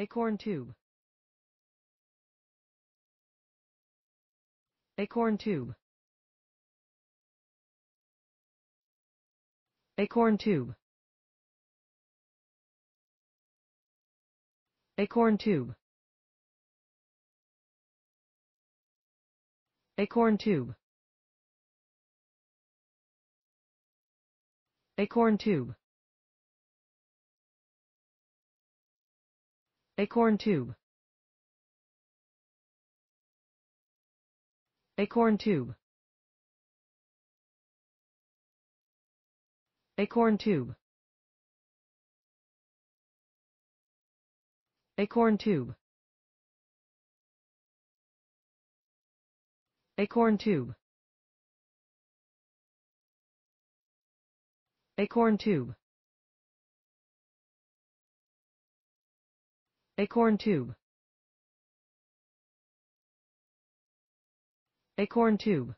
acorn tube acorn tube acorn tube acorn tube acorn tube acorn tube acorn tube acorn tube acorn tube acorn tube acorn tube acorn tube acorn tube acorn tube